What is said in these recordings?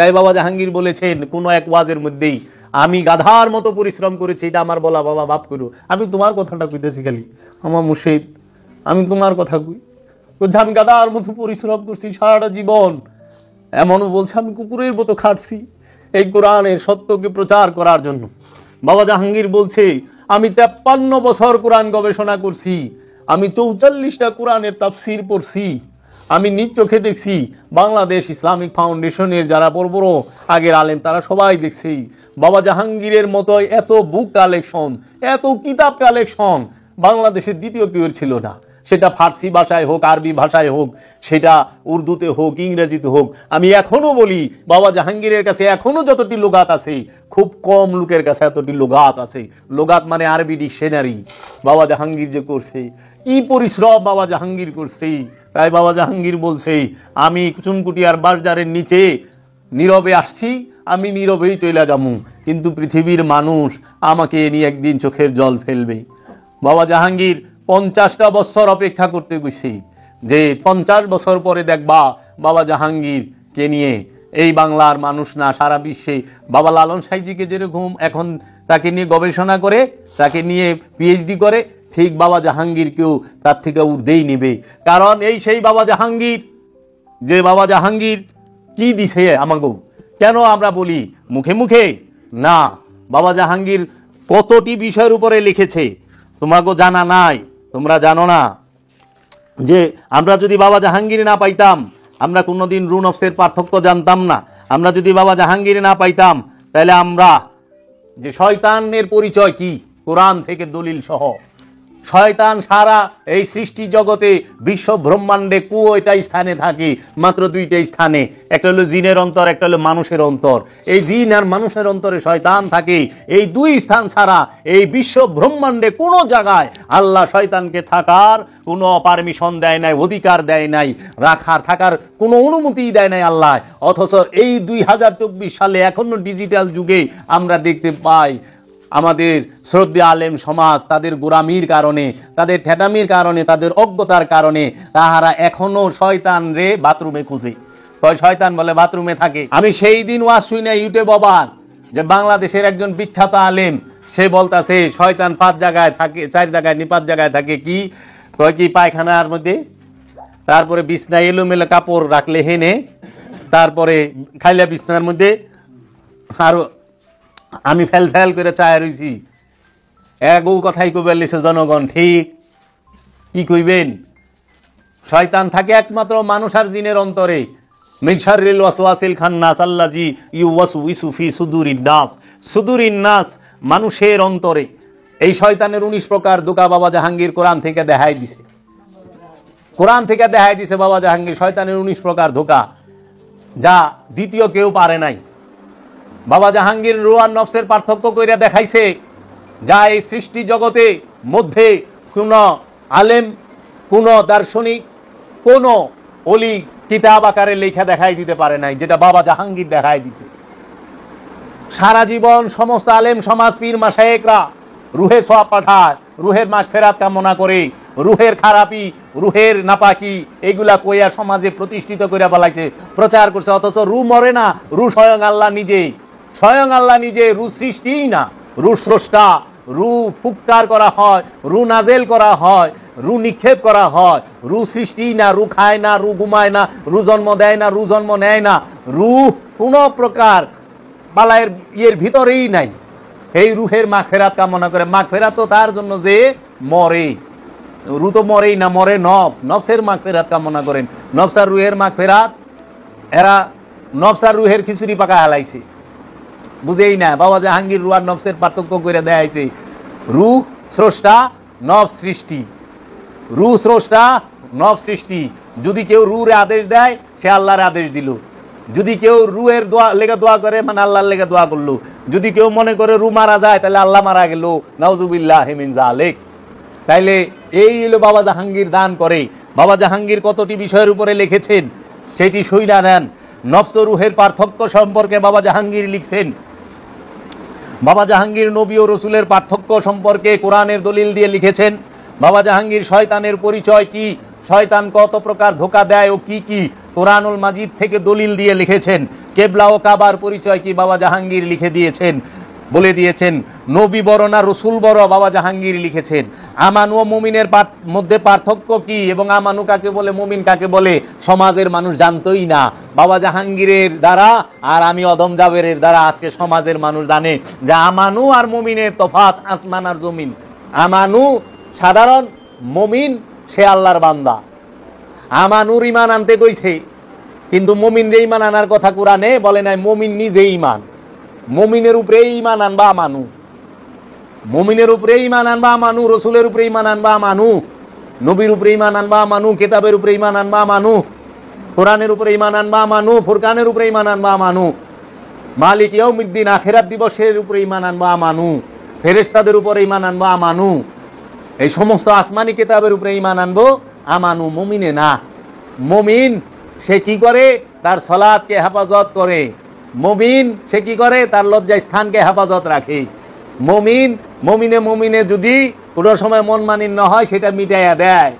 তাই বাবা জাহাঙ্গীর বলেছেন কোনো এক ওয়াজের মধ্যেই আমি গাধার মতো পরিশ্রম করেছি এটা আমার বলা বাবা বাপ করু আমি তোমার কথাটা কইতেছি খালি আমার মুর্শিদ আমি তোমার কথা কই বলছে আমি গাধার মতো পরিশ্রম করছি সারাটা জীবন এমনও বলছে আমি কুকুরের মতো খাটছি এই কোরআনের সত্যকে প্রচার করার জন্য বাবা জাহাঙ্গীর বলছে আমি তেপ্পান্ন বছর কোরআন গবেষণা করছি আমি চৌচল্লিশটা কোরআনের তাফসির পড়ছি আমি নিজ চোখে দেখছি বাংলাদেশ ইসলামিক ফাউন্ডেশনের যারা বড় বড় আগের আলেম তারা সবাই দেখছি বাবা জাহাঙ্গীরের মতো এত বুক কালেকশন এত কিতাব কালেকশন বাংলাদেশের দ্বিতীয় কেউ ছিল না সেটা ফার্সি ভাষায় হোক আরবি ভাষায় হোক সেটা উর্দুতে হোক ইংরেজিতে হোক আমি এখনও বলি বাবা জাহাঙ্গীরের কাছে এখনও যতটি লোগাত আছে খুব কম লোকের কাছে এতটি লোগাত আছে লোগাত মানে আরবি ডিকশনারি বাবা জাহাঙ্গীর যে করছে কি পরিশ্রম বাবা জাহাঙ্গীর করছে তাই বাবা জাহাঙ্গীর বলছে আমি চুনকুটিয়ার বাজারের নিচে নীরবে আসছি আমি নীরবেই চলে যামু কিন্তু পৃথিবীর মানুষ আমাকে নিয়ে একদিন চোখের জল ফেলবে বাবা জাহাঙ্গীর পঞ্চাশটা বছর অপেক্ষা করতে গেছি যে পঞ্চাশ বছর পরে দেখবা বাবা জাহাঙ্গীরকে নিয়ে এই বাংলার মানুষ না সারা বিশ্বে বাবা লালন সাইজিকে যেরকম এখন তাকে নিয়ে গবেষণা করে তাকে নিয়ে পিএইচডি করে ঠিক বাবা জাহাঙ্গীরকেও তার থেকে ঊর্ধ্বেই নেবে কারণ এই সেই বাবা জাহাঙ্গীর যে বাবা জাহাঙ্গীর কি দিছে আমাকেও কেন আমরা বলি মুখে মুখে না বাবা জাহাঙ্গীর কতটি বিষয়ের উপরে লিখেছে তোমাকেও জানা নাই তোমরা জানো না যে আমরা যদি বাবা জাহাঙ্গীর না পাইতাম আমরা কোনোদিন রুন অফসের পার্থক্য জানতাম না আমরা যদি বাবা জাহাঙ্গীর না পাইতাম তাহলে আমরা যে শয়তানের পরিচয় কি কোরআন থেকে দলিল সহ শয়তান সারা এই সৃষ্টি জগতে বিশ্ব ব্রহ্মাণ্ডে কুয়োটা স্থানে থাকে মাত্র দুইটা স্থানে একটা হলো জিনের অন্তর একটা হলো মানুষের অন্তর এই জিন আর মানুষের অন্তরে শয়তান থাকে এই দুই স্থান ছাড়া এই বিশ্ব ব্রহ্মাণ্ডে কোনো জায়গায় আল্লাহ শয়তানকে থাকার কোনো পারমিশন দেয় নাই অধিকার দেয় নাই রাখার থাকার কোনো অনুমতি দেয় নাই আল্লাহ অথচ এই দুই সালে এখনও ডিজিটাল যুগে আমরা দেখতে পাই আমাদের শ্রদ্ধা আলেম সমাজ তাদের গোরামির কারণে তাদের ঠেটামির কারণে তাদের অজ্ঞতার কারণে তাহারা এখনও শয়তান রে বাথরুমে খুঁজে শয়তান বলে বাথরুমে থাকে আমি সেই দিন ওয়া শুই না ইউটিউব অবাক যে বাংলাদেশের একজন বিখ্যাত আলেম সে বলতাছে শয়তান পাঁচ জায়গায় থাকে চার জায়গায় নি পাঁচ জায়গায় থাকে কি কয় কি পায়খানার মধ্যে তারপরে বিছনা এলোমেলো কাপড় রাখলে হেনে তারপরে খাইলা বিছনার মধ্যে আরও আমি ফেল ফেল করে চায় রইছি একও কথাই কবে লিছে জনগণ ঠিক কি কইবেন শয়তান থাকে একমাত্র মানুষ আর জিনের অন্তরে মিনশারিল ওয়াসওয়াসিল খান্নাস আল্লাজি ইউ ওয়াসু ইসুফি সুদুরিন নাস সুদুরিন নাস মানুষের অন্তরে এই শয়তানের উনিশ প্রকার দুকা বাবা জাহাঙ্গীর কোরআন থেকে দেখাই দিছে কোরআন থেকে দেখাই দিছে বাবা জাহাঙ্গীর শয়তানের উনিশ প্রকার ধোকা যা দ্বিতীয় কেউ পারে নাই বাবা জাহাঙ্গীর রুয়ান নফসের পার্থক্য কইরা দেখাইছে যা এই সৃষ্টি জগতে মধ্যে কোনো আলেম কোনো দার্শনিক কোন অলি কিতাব আকারে লেখা দেখাই দিতে পারে নাই যেটা বাবা জাহাঙ্গীর দেখাই দিছে সারা জীবন সমস্ত আলেম সমাজ পীর মাসায়েকরা রুহে সোয়া পাঠায় রুহের মাগ ফেরাত কামনা করে রুহের খারাপি রুহের নাপাকি এগুলা কইয়া সমাজে প্রতিষ্ঠিত করিয়া বলাইছে প্রচার করছে অথচ রু মরে না রু স্বয়ং আল্লাহ নিজেই স্বয়ং আল্লাহ নিজে রু সৃষ্টিই না রু স্রষ্টা রু ফুৎকার করা হয় রু নাজেল করা হয় রু নিক্ষেপ করা হয় রু সৃষ্টি না রু খায় না রু ঘুমায় না রু জন্ম দেয় না রু জন্ম নেয় না রু কোনো প্রকার বালায়ের ইয়ের ভিতরেই নাই এই রুহের মা ফেরাত কামনা করে মা ফেরাত তো তার জন্য যে মরে রু তো মরেই না মরে নফ নফসের মা ফেরাত কামনা করেন নফসার রুহের মা ফেরাত এরা নফসার রুহের খিচুড়ি পাকা হালাইছে বুঝেই না বাবা জাহাঙ্গীর রুয়ার নবসের পার্থক্য করে দেখাইছে রু স্রষ্টা নব সৃষ্টি রু স্রষ্টা নব সৃষ্টি যদি কেউ রুর আদেশ দেয় সে আল্লাহর আদেশ দিল যদি কেউ রুয়ের দোয়া লেগে দোয়া করে মানে আল্লাহর লেগে দোয়া করলো যদি কেউ মনে করে রু মারা যায় তাহলে আল্লাহ মারা গেল নওজুবিল্লাহ হেমিন জালেক তাইলে এই হলো বাবা জাহাঙ্গীর দান করে বাবা জাহাঙ্গীর কতটি বিষয়ের উপরে লিখেছেন সেটি শৈলা নেন নফস রুহের পার্থক্য সম্পর্কে বাবা জাহাঙ্গীর লিখছেন বাবা জাহাঙ্গীর নবী ও রসুলের পার্থক্য সম্পর্কে কোরআনের দলিল দিয়ে লিখেছেন বাবা জাহাঙ্গীর শয়তানের পরিচয় কি শয়তান কত প্রকার ধোকা দেয় ও কি কি কোরআনুল মাজিদ থেকে দলিল দিয়ে লিখেছেন কেবলা ও কাবার পরিচয় কি বাবা জাহাঙ্গীর লিখে দিয়েছেন বলে দিয়েছেন নবী বড় না রসুল বড় বাবা জাহাঙ্গীর লিখেছেন আমানু ও মুমিনের মধ্যে পার্থক্য কি এবং আমানু কাকে বলে মুমিন কাকে বলে সমাজের মানুষ জানতই না বাবা জাহাঙ্গীরের দ্বারা আর আমি অদম জাবেরের দ্বারা আজকে সমাজের মানুষ জানে যে আমানু আর মুমিনের তফাত আসমান আর জমিন আমানু সাধারণ মমিন সে আল্লাহর বান্দা আমানুর ইমান আনতে গইছে কিন্তু মমিন যে ইমান আনার কথা কোরআনে বলে নাই মমিন নিজে ইমান মমিনের উপরে ইমান আনবা মানু মমিনের উপরে ইমান আনবা মানু রসুলের উপরে ইমান আনবা মানু নবীর উপরে ইমান আনবা মানু কেতাবের উপরে ইমান আনবা মানু কোরআনের উপরে ইমান আনবা মানু ফুরকানের উপরে ইমান আনবা মানু মালিক ইয়ৌমিদ্দিন আখেরাত দিবসের উপরে ইমান আনবা মানু ফেরেস্তাদের উপরে ইমান আনবা মানু এই সমস্ত আসমানি কিতাবের উপরে ইমান আনবো আমানু মমিনে না মমিন সে কি করে তার সলাদকে হেফাজত করে মমিন সে কি করে তার লজ্জায় স্থানকে হেফাজত রাখে মমিন মমিনে মমিনে যদি কোনো সময় মন না হয় সেটা মিটাইয়া দেয়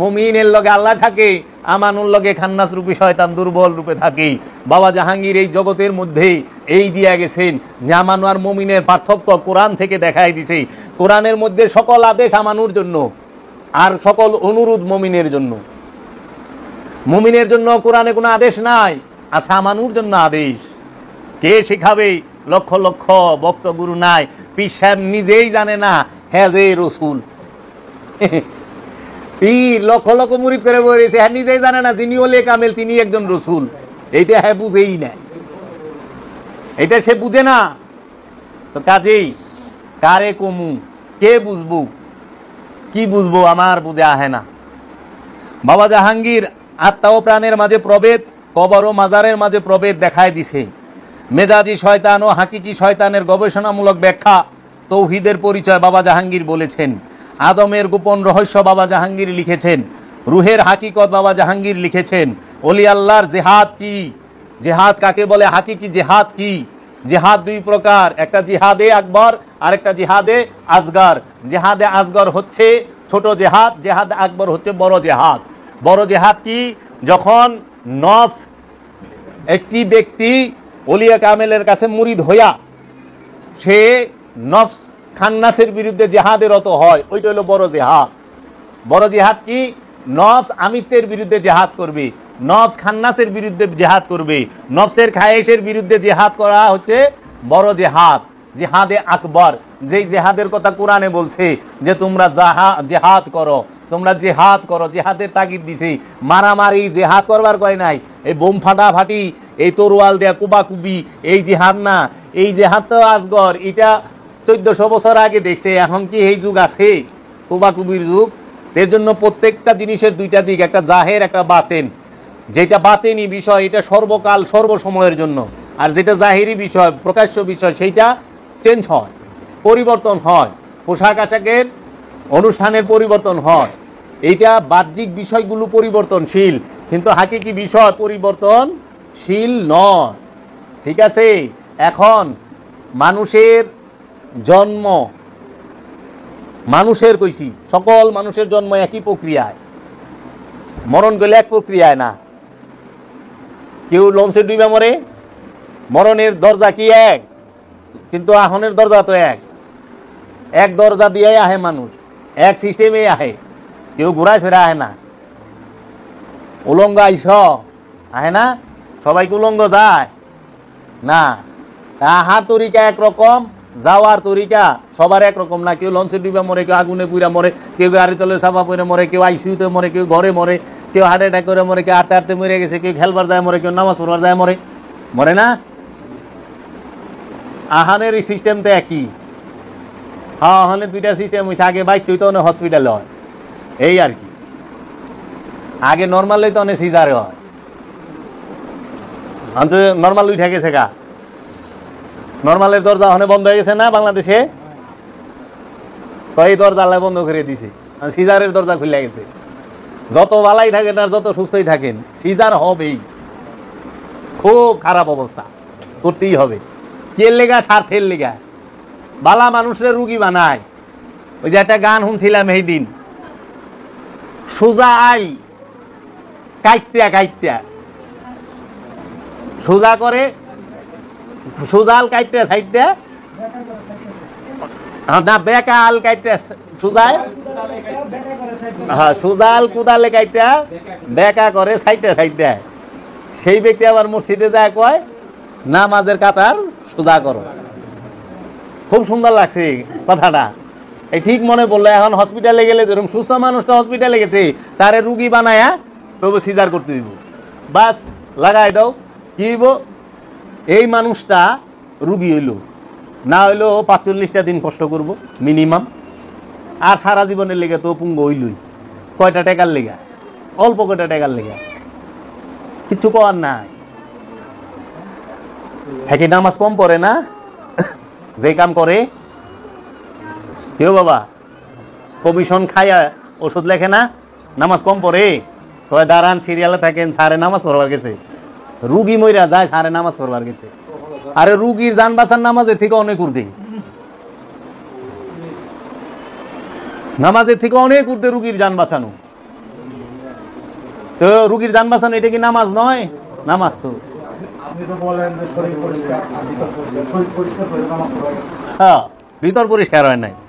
মমিনের লগে আল্লাহ থাকে আমানুর লগে খান্নাস রূপে শয়তান দুর্বল রূপে থাকে বাবা জাহাঙ্গীর এই জগতের মধ্যে এই দিয়া গেছেন যে আমানু আর মমিনের পার্থক্য কোরআন থেকে দেখাই দিছে কোরআনের মধ্যে সকল আদেশ আমানুর জন্য আর সকল অনুরোধ মমিনের জন্য মমিনের জন্য কোরআনে কোনো আদেশ নাই আর আচ্ছা, সামানুর জন্য আদেশ কে শেখাবে লক্ষ লক্ষ ভক্তগুরু নাই পীর সাহেব নিজেই জানে না হ্যাঁ যে রসুল পীর লক্ষ লক্ষ মুরিদ করে বলেছে হ্যাঁ নিজেই জানে না যিনি ওলে কামেল তিনি একজন রসুল এইটা হ্যাঁ বুঝেই না এটা সে বুঝে না তো কাজেই কারে কমু কে বুঝবো কি বুঝবো আমার বুঝে আহে না বাবা জাহাঙ্গীর আত্মা ও প্রাণের মাঝে প্রভেদ কবর ও মাজারের মাঝে প্রভেদ দেখায় দিছে মেজাজি শয়তান ও হাকিকি শয়তানের গবেষণামূলক ব্যাখ্যা তৌহিদের পরিচয় বাবা জাহাঙ্গীর বলেছেন আদমের গোপন রহস্য বাবা জাহাঙ্গীর লিখেছেন রুহের হাকিকত বাবা জাহাঙ্গীর লিখেছেন অলি আল্লাহর জেহাদ কি জেহাদ কাকে বলে হাকিকি জেহাদ কি জেহাদ দুই প্রকার একটা জিহাদে আকবর আর একটা জিহাদে আজগার জেহাদে আজগর হচ্ছে ছোট জেহাদ জেহাদ আকবর হচ্ছে বড় জেহাদ বড় জেহাদ কি যখন নফ একটি ব্যক্তি অলিয়া কামেলের কাছে মুরিদ হইয়া সে নফস খান্নাসের বিরুদ্ধে জেহাদের অত হয় ওইটা হলো বড় জেহাদ বড় জেহাদ কি নফস আমিত্বের বিরুদ্ধে জেহাদ করবে নফস খান্নাসের বিরুদ্ধে জেহাদ করবে নফসের খায়েশের বিরুদ্ধে জেহাদ করা হচ্ছে বড় জেহাদ জেহাদে আকবর যেই জেহাদের কথা কোরআনে বলছে যে তোমরা জাহা জেহাদ করো তোমরা জেহাদ করো জেহাদের তাগিদ দিছি মারামারি জেহাদ করবার কয় নাই এই বোম ফাটা ফাটি এই তরোয়াল দেয়া কুবাকুবি এই জেহাদ না এই জেহাদ তো আসগর এটা চোদ্দশো বছর আগে দেখছে এখন কি এই যুগ আছে কুবাকুবির যুগ এর জন্য প্রত্যেকটা জিনিসের দুইটা দিক একটা জাহের একটা বাতেন যেটা বাতেনি বিষয় এটা সর্বকাল সর্বসময়ের জন্য আর যেটা জাহেরি বিষয় প্রকাশ্য বিষয় সেইটা চেঞ্জ হয় পরিবর্তন হয় পোশাক আশাকের অনুষ্ঠানের পরিবর্তন হয় এইটা বাহ্যিক বিষয়গুলো পরিবর্তনশীল কিন্তু হাকিকি বিষয় পরিবর্তনশীল নয় ঠিক আছে এখন মানুষের জন্ম মানুষের কইছি সকল মানুষের জন্ম একই প্রক্রিয়ায় মরণ গেলে এক প্রক্রিয়ায় না কেউ লঞ্চে ডুবে মরে মরণের দরজা কি এক কিন্তু আহনের দরজা তো এক এক দরজা দিয়াই আহে মানুষ এক সিস্টেমে আহে কেউ ঘোরায় ফেরা আহে না উলঙ্গ আইস আহে না সবাইকে উলঙ্গ যায় না আহার তরিকা একরকম যাওয়ার তরিকা সবার একরকম না কেউ লঞ্চে ডুবে মরে কেউ আগুনে পুরা মরে কেউ গাড়ি তলে সাফা পরে মরে কেউ আইসিউতে মরে কেউ ঘরে মরে কেউ হার্ট অ্যাটাক করে মরে কেউ আটতে আটতে মরে গেছে কেউ খেলবার যায় মরে কেউ নামাজ পড়বার যায় মরে মরে না আহারের এই তো একই হ্যাঁ হলে দুইটা সিস্টেম হয়েছে আগে বাইক তুই তো অনেক হসপিটালে হয় এই আর কি আগে নর্মালি তো অনেক সিজারে হয় আমি তো নর্মাল উঠে গেছে গা নর্মালের দরজা হলে বন্ধ হয়ে গেছে না বাংলাদেশে এই দরজা আল্লাহ বন্ধ করে দিছে সিজারের দরজা খুলে গেছে যত বালাই থাকেন আর যত সুস্থই থাকেন সিজার হবেই খুব খারাপ অবস্থা করতেই হবে কের লেগা স্বার্থের লেগা বালা মানুষের রুগী বানায় ওই যে একটা গান শুনছিলাম এই দিন সোজা আইল কাইত্যা কাইত্যা সোজা করে সোজা আল কাইত্যা সাইডটা হ্যাঁ, না বেকা আল কাইত্যা সোজায় হ্যাঁ সোজাল কুদালে কাইটা বেকা করে সাইডে সাইডে সেই ব্যক্তি আবার মসজিদে যায় কয় নামাজের কাতার সোজা করো খুব সুন্দর লাগছে কথাটা এই ঠিক মনে পড়লো এখন হসপিটালে গেলে যেরকম সুস্থ মানুষটা হসপিটালে গেছে তারে রুগী বানায়া তবু সিজার করতে দিব বাস লাগাই দাও কী এই মানুষটা রুগী হইল না হইলেও পাঁচচল্লিশটা দিন কষ্ট করব মিনিমাম আর সারা জীবনের লেগে তো পুঙ্গ হইলই কয়টা টাকার লেগা অল্প কয়টা টেকার লেগা কিচ্ছু কর নাই হ্যাঁ কি নামাজ কম পড়ে না যে কাম করে কেউ বাবা কমিশন খাইয়া ওষুধ লেখে না নামাজ কম পড়ে কয় দাঁড়ান সিরিয়ালে থাকেন সারে নামাজ পড়বার গেছে রুগী মইরা যায় সারে নামাজ পড়বার গেছে আরে রুগীর যান বাঁচার নামাজের থেকে অনেক উর্দে নামাজের থেকে অনেক উর্দে রুগীর যান বাঁচানো তো রুগীর যান বাঁচানো এটা কি নামাজ নয় নামাজ তো হ্যাঁ ভিতর পরিষ্কার হয় নাই